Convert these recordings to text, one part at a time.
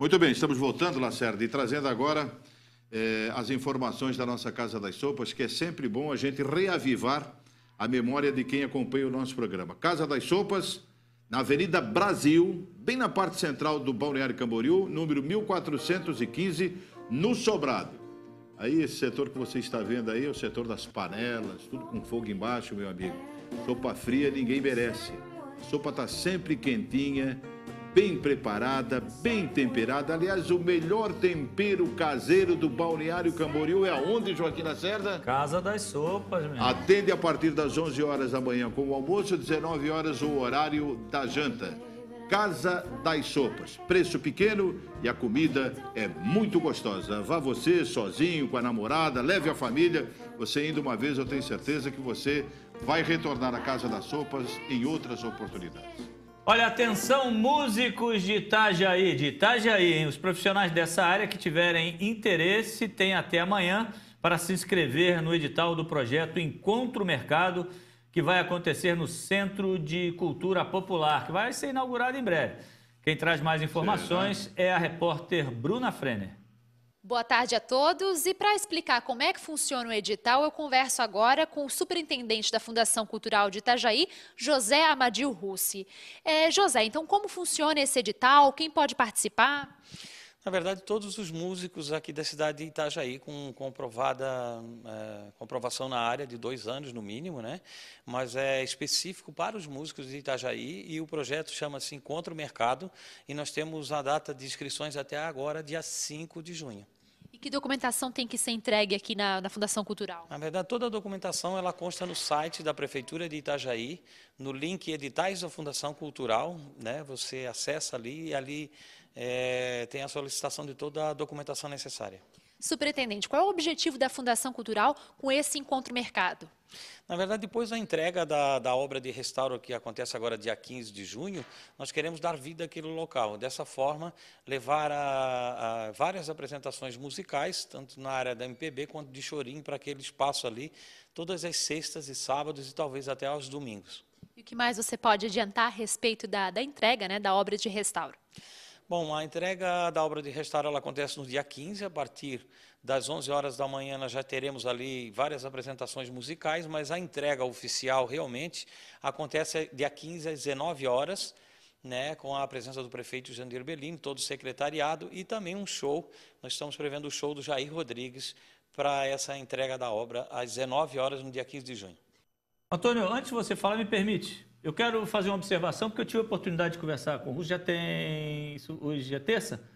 Muito bem, estamos voltando, Lacerda, e trazendo agora eh, as informações da nossa Casa das Sopas, que é sempre bom a gente reavivar a memória de quem acompanha o nosso programa. Casa das Sopas, na Avenida Brasil, bem na parte central do Balneário Camboriú, número 1415, no Sobrado. Aí esse setor que você está vendo aí é o setor das panelas, tudo com fogo embaixo, meu amigo. Sopa fria ninguém merece. A sopa está sempre quentinha bem preparada, bem temperada. Aliás, o melhor tempero caseiro do Balneário Camboriú é aonde, Joaquim Lacerda? Casa das Sopas, meu. Atende a partir das 11 horas da manhã com o almoço, 19 horas o horário da janta. Casa das Sopas. Preço pequeno e a comida é muito gostosa. Vá você sozinho, com a namorada, leve a família. Você indo uma vez, eu tenho certeza que você vai retornar à Casa das Sopas em outras oportunidades. Olha, atenção, músicos de Itajaí, de Itajaí, hein? Os profissionais dessa área que tiverem interesse têm até amanhã para se inscrever no edital do projeto Encontro Mercado, que vai acontecer no Centro de Cultura Popular, que vai ser inaugurado em breve. Quem traz mais informações Sim, né? é a repórter Bruna Frener. Boa tarde a todos. E para explicar como é que funciona o edital, eu converso agora com o superintendente da Fundação Cultural de Itajaí, José Amadil Russi. É, José, então como funciona esse edital? Quem pode participar? Na verdade, todos os músicos aqui da cidade de Itajaí com comprovada é, comprovação na área de dois anos no mínimo, né? Mas é específico para os músicos de Itajaí e o projeto chama-se Encontro Mercado e nós temos a data de inscrições até agora, dia 5 de junho. E que documentação tem que ser entregue aqui na, na, Fundação Cultural? Na verdade, toda a documentação ela consta no site da Prefeitura de Itajaí, no link Editais da Fundação Cultural, né? Você acessa ali e ali é, tem a solicitação de toda a documentação necessária. Superintendente, qual é o objetivo da Fundação Cultural com esse encontro mercado? Na verdade, depois da entrega da, da, obra de restauro que acontece agora dia 15 de junho, nós queremos dar vida àquele local. Dessa forma, levar a, a várias apresentações musicais, tanto na área da MPB quanto de chorinho, para aquele espaço ali, todas as sextas e sábados e talvez até aos domingos. E o que mais você pode adiantar a respeito da, da entrega né, da obra de restauro? Bom, a entrega da obra de restauro acontece no dia 15, a partir das 11 horas da manhã nós já teremos ali várias apresentações musicais, mas a entrega oficial realmente acontece dia 15 às 19 horas, né, com a presença do prefeito Jandir Bellini, todo o secretariado e também um show. Nós estamos prevendo o show do Jair Rodrigues para essa entrega da obra às 19 horas no dia 15 de junho. Antônio, antes você falar, me permite eu quero fazer uma observação, porque eu tive a oportunidade de conversar com o Russo, já tem. hoje é terça?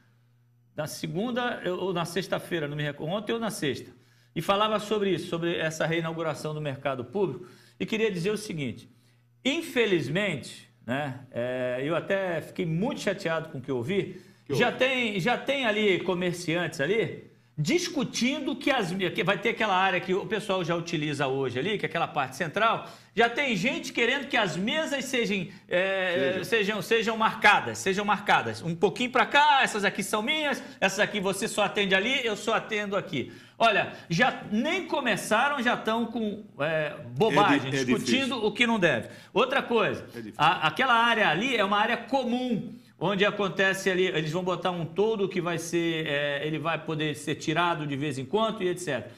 Na segunda eu, ou na sexta-feira, não me recordo. Ontem ou na sexta. E falava sobre isso, sobre essa reinauguração do mercado público. E queria dizer o seguinte: infelizmente, né, é, eu até fiquei muito chateado com o que eu ouvi. Que já, tem, já tem ali comerciantes ali discutindo que as que vai ter aquela área que o pessoal já utiliza hoje ali, que é aquela parte central, já tem gente querendo que as mesas sejam, é, sejam. sejam marcadas, sejam marcadas. Um pouquinho para cá, essas aqui são minhas, essas aqui você só atende ali, eu só atendo aqui. Olha, já nem começaram, já estão com é, bobagem, é, é discutindo o que não deve. Outra coisa, é a, aquela área ali é uma área comum onde acontece ali, eles vão botar um todo que vai ser, é, ele vai poder ser tirado de vez em quando e etc.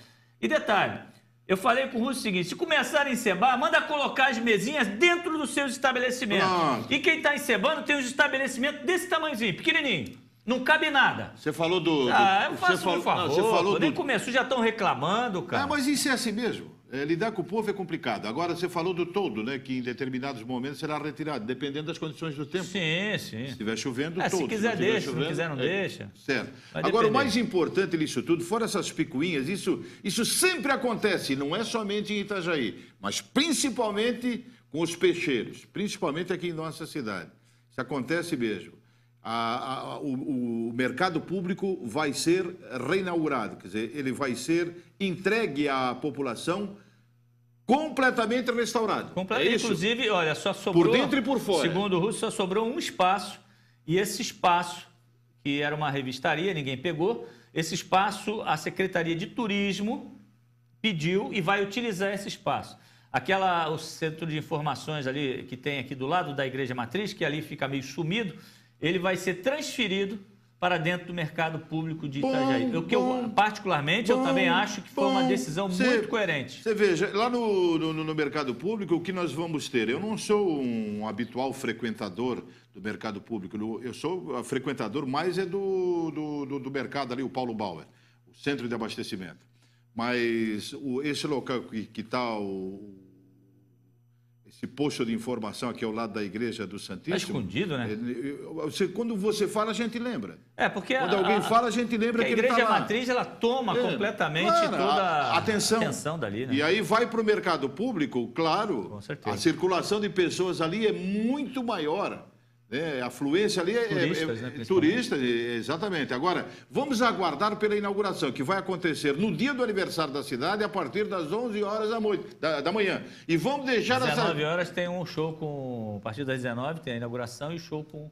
E detalhe, eu falei com o Russo o seguinte: se começarem a encebar, manda colocar as mesinhas dentro dos seus estabelecimentos. Pronto. E quem está encebando tem os estabelecimentos desse tamanhozinho, pequenininho. Não cabe nada. Você falou do. ah, eu faço você um falou, favor. Não, você falou do... nem começou, já estão reclamando, cara. É, mas isso é assim mesmo. É, lidar com o povo é complicado. Agora, você falou do todo, né? Que em determinados momentos será retirado, dependendo das condições do tempo. Sim, sim. Se estiver chovendo, é, ah, todo. Se quiser, né? se deixa. Chovendo, se não quiser, não é, deixa. Certo. Vai Agora, depender. o mais importante disso tudo, fora essas picuinhas, isso, isso sempre acontece, não é somente em Itajaí, mas principalmente com os peixeiros, principalmente aqui em nossa cidade. Isso acontece mesmo. A, a, o, o, mercado público vai ser reinaugurado, quer dizer, ele vai ser entregue à população completamente restaurado. é inclusive, olha, só sobrou. Por dentro e por fora. Segundo o Russo, só sobrou um espaço, e esse espaço, que era uma revistaria, ninguém pegou, esse espaço a Secretaria de Turismo pediu e vai utilizar esse espaço. Aquela, o centro de informações ali que tem aqui do lado da Igreja Matriz, que ali fica meio sumido, ele vai ser transferido para dentro do mercado público de Itajaí. Bom, o que bom, eu, particularmente, bom, eu também acho que foi uma decisão cê, muito coerente. Você veja, lá no, no, no, mercado público, o que nós vamos ter? Eu não sou um habitual frequentador do mercado público, eu sou frequentador mais é do, do, do, do mercado ali, o Paulo Bauer, o centro de abastecimento. Mas o, esse local que está o esse posto de informação aqui ao lado da igreja do Santíssimo. Está escondido, né? Você, quando você fala, a gente lembra. É, porque. Quando a, alguém fala, a gente lembra que, a igreja ele tá matriz, ela toma é. completamente toda a atenção. atenção dali, né? E aí vai para o mercado público, claro. A circulação de pessoas ali é muito maior é, a fluência ali é. é Turistas, é, né, é, né, exatamente. Agora, vamos aguardar pela inauguração, que vai acontecer no dia do aniversário da cidade, a partir das 11 horas da, noite, da, da manhã. E vamos deixar 19 essa... horas tem um show com. A partir das 19 tem a inauguração e show com.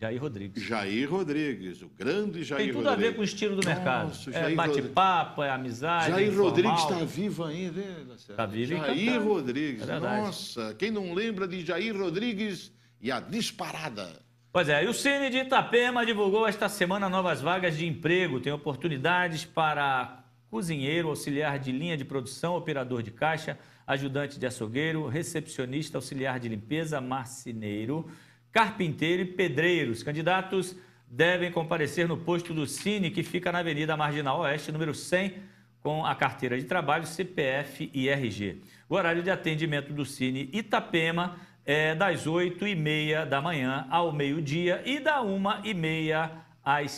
Jair Rodrigues. Jair Rodrigues, o grande Jair Rodrigues. Tem tudo Rodrigues. a ver com o estilo do mercado. Nossa, é bate-papo, é amizade. Jair Rodrigues está vivo ainda, hein, Está vivo Jair Rodrigues. É Nossa, quem não lembra de Jair Rodrigues e a disparada. Pois é, e o Cine de Itapema divulgou esta semana novas vagas de emprego. Tem oportunidades para cozinheiro, auxiliar de linha de produção, operador de caixa, ajudante de açougueiro, recepcionista, auxiliar de limpeza, marceneiro, carpinteiro e pedreiro. Os candidatos devem comparecer no posto do Cine, que fica na Avenida Marginal Oeste, número 100, com a carteira de trabalho, CPF e RG. O horário de atendimento do Cine Itapema é, das 8 e meia da manhã ao meio-dia e da 1 e meia às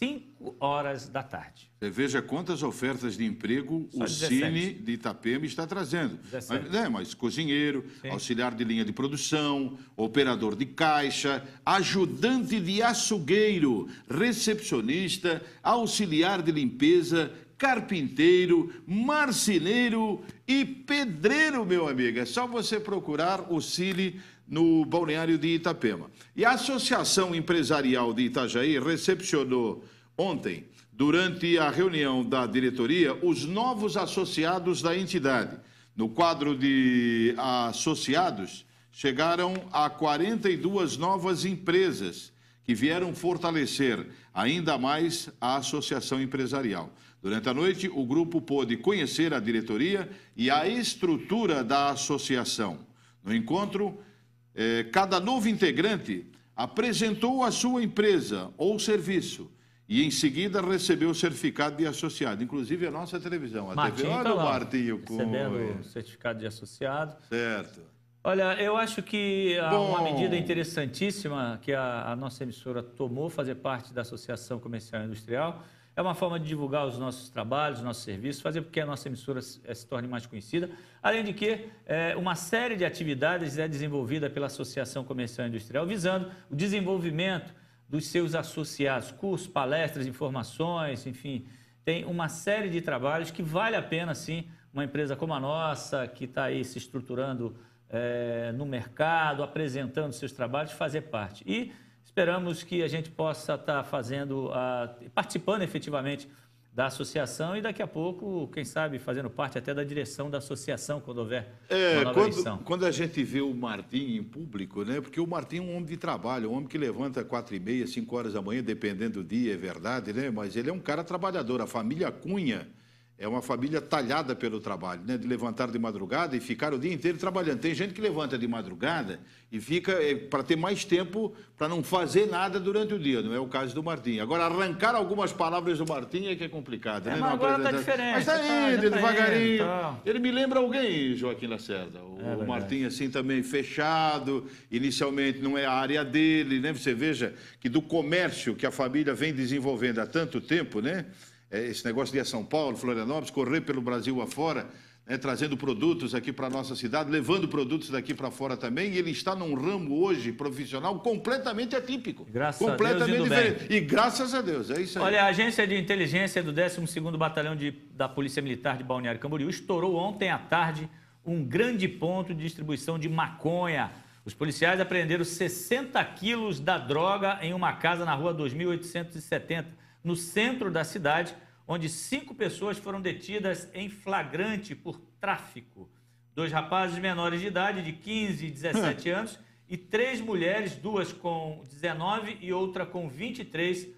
5 horas da tarde. Você veja quantas ofertas de emprego Só o 17. Cine de Itapema está trazendo. Mas, é, mas cozinheiro, Sim. auxiliar de linha de produção, operador de caixa, ajudante de açougueiro, recepcionista, auxiliar de limpeza, carpinteiro, marceneiro e pedreiro, meu amigo. É só você procurar o Cile no balneário de Itapema. E a Associação Empresarial de Itajaí recepcionou ontem, durante a reunião da diretoria, os novos associados da entidade. No quadro de associados, chegaram a 42 novas empresas que vieram fortalecer ainda mais a associação empresarial. Durante a noite, o grupo pôde conhecer a diretoria e a estrutura da associação. No encontro, eh, cada novo integrante apresentou a sua empresa ou serviço e em seguida recebeu o certificado de associado, inclusive a nossa televisão. A TV, olha tá o Martinho com... recebendo o certificado de associado. Certo. Olha, eu acho que há ah, uma medida interessantíssima que a, a nossa emissora tomou, fazer parte da Associação Comercial e Industrial, é uma forma de divulgar os nossos trabalhos, os nossos serviços, fazer com que a nossa emissora se, eh, se torne mais conhecida. Além de que, é, uma série de atividades é desenvolvida pela Associação Comercial e Industrial, visando o desenvolvimento dos seus associados, cursos, palestras, informações, enfim, tem uma série de trabalhos que vale a pena, sim, uma empresa como a nossa, que está aí se estruturando é, no mercado, apresentando seus trabalhos, fazer parte. E Esperamos que a gente possa estar tá fazendo, a, participando efetivamente da associação e daqui a pouco, quem sabe, fazendo parte até da direção da associação, quando houver é, uma quando, Quando a gente vê o Martim em público, né? porque o Martim é um homem de trabalho, um homem que levanta quatro e meia, cinco horas da manhã, dependendo do dia, é verdade, né? mas ele é um cara trabalhador. A família Cunha é uma família talhada pelo trabalho, né? De levantar de madrugada e ficar o dia inteiro trabalhando. Tem gente que levanta de madrugada e fica é, eh, para ter mais tempo para não fazer nada durante o dia. Não é o caso do Martim. Agora, arrancar algumas palavras do Martim é que é complicado, é, né? Mas agora está diferente. Mas está indo, ah, tá, devagarinho. Indo, tá. Ele me lembra alguém, Joaquim Lacerda. O, é o Martim, assim, também fechado. Inicialmente não é a área dele, né? Você veja que do comércio que a família vem desenvolvendo há tanto tempo, né? é, esse negócio de ir a São Paulo, Florianópolis, correr pelo Brasil afora, né, trazendo produtos aqui para a nossa cidade, levando produtos daqui para fora também. E ele está num ramo hoje profissional completamente atípico. Graças completamente a Deus. Diferente. Bem. E graças a Deus, é isso aí. Olha, a agência de inteligência do 12º Batalhão de, da Polícia Militar de Balneário Camboriú estourou ontem à tarde um grande ponto de distribuição de maconha. Os policiais apreenderam 60 quilos da droga em uma casa na rua 2870 no centro da cidade, onde cinco pessoas foram detidas em flagrante por tráfico. Dois rapazes menores de idade, de 15 e 17 hum. anos, e três mulheres, duas com 19 e outra com 23,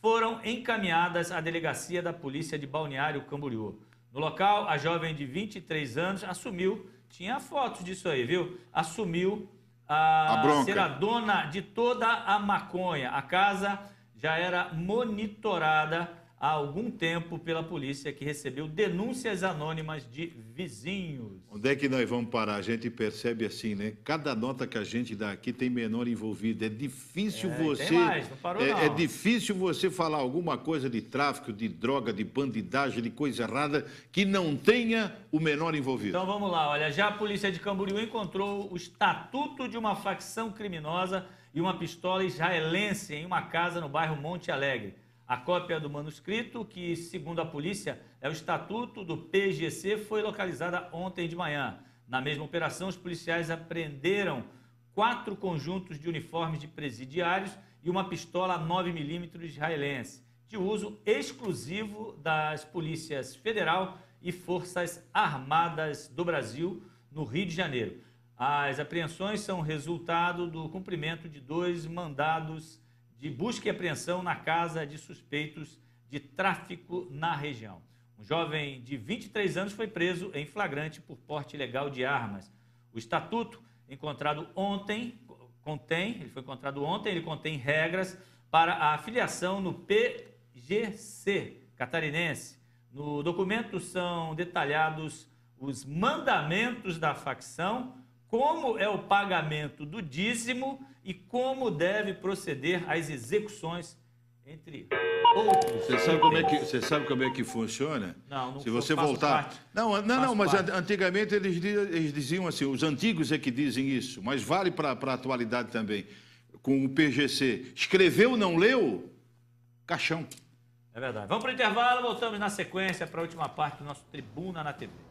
foram encaminhadas à delegacia da polícia de Balneário Camboriú. No local, a jovem de 23 anos assumiu, tinha fotos disso aí, viu? Assumiu a, a ser a dona de toda a maconha. A casa já era monitorada há algum tempo pela polícia que recebeu denúncias anônimas de vizinhos. Onde é que nós vamos parar? A gente percebe assim, né? Cada nota que a gente dá aqui tem menor envolvido. É difícil é, você. Mais, não parou, é, é não. é difícil você falar alguma coisa de tráfico, de droga, de bandidagem, de coisa errada que não tenha o menor envolvido. Então vamos lá, olha, já a polícia de Camboriú encontrou o estatuto de uma facção criminosa e uma pistola israelense em uma casa no bairro Monte Alegre. A cópia do manuscrito, que segundo a polícia é o estatuto do PGC, foi localizada ontem de manhã. Na mesma operação, os policiais apreenderam quatro conjuntos de uniformes de presidiários e uma pistola 9mm israelense, de uso exclusivo das polícias federal e Forças Armadas do Brasil, no Rio de Janeiro. As apreensões são resultado do cumprimento de dois mandados de busca e apreensão na casa de suspeitos de tráfico na região. Um jovem de 23 anos foi preso em flagrante por porte ilegal de armas. O estatuto encontrado ontem contém, ele foi encontrado ontem, ele contém regras para a afiliação no PGC catarinense. No documento são detalhados os mandamentos da facção, como é o pagamento do dízimo e como deve proceder as execuções entre outros. Você sabe como é que você sabe como é que funciona? Não, não. Se você voltar, parte. não, não, faço não. Mas parte. antigamente eles, eles diziam assim, os antigos é que dizem isso, mas vale para a atualidade também. Com o PGC, escreveu não leu, caixão. É verdade. Vamos para o intervalo, voltamos na sequência para a última parte do nosso Tribuna na TV.